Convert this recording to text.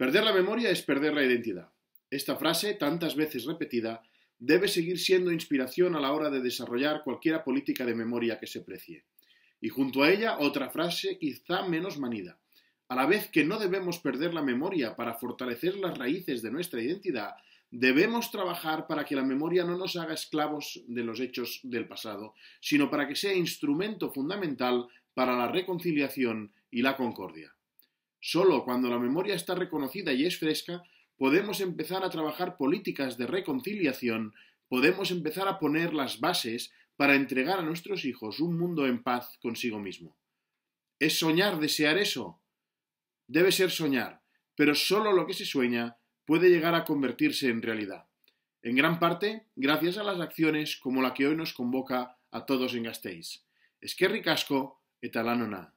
Perder la memoria es perder la identidad. Esta frase, tantas veces repetida, debe seguir siendo inspiración a la hora de desarrollar cualquier política de memoria que se precie. Y junto a ella otra frase quizá menos manida. A la vez que no debemos perder la memoria para fortalecer las raíces de nuestra identidad, debemos trabajar para que la memoria no nos haga esclavos de los hechos del pasado, sino para que sea instrumento fundamental para la reconciliación y la concordia. Solo cuando la memoria está reconocida y es fresca, podemos empezar a trabajar políticas de reconciliación, podemos empezar a poner las bases para entregar a nuestros hijos un mundo en paz consigo mismo. ¿Es soñar desear eso? Debe ser soñar, pero solo lo que se sueña puede llegar a convertirse en realidad. En gran parte, gracias a las acciones como la que hoy nos convoca a todos en Gasteiz. Es que ricasco, etalanona.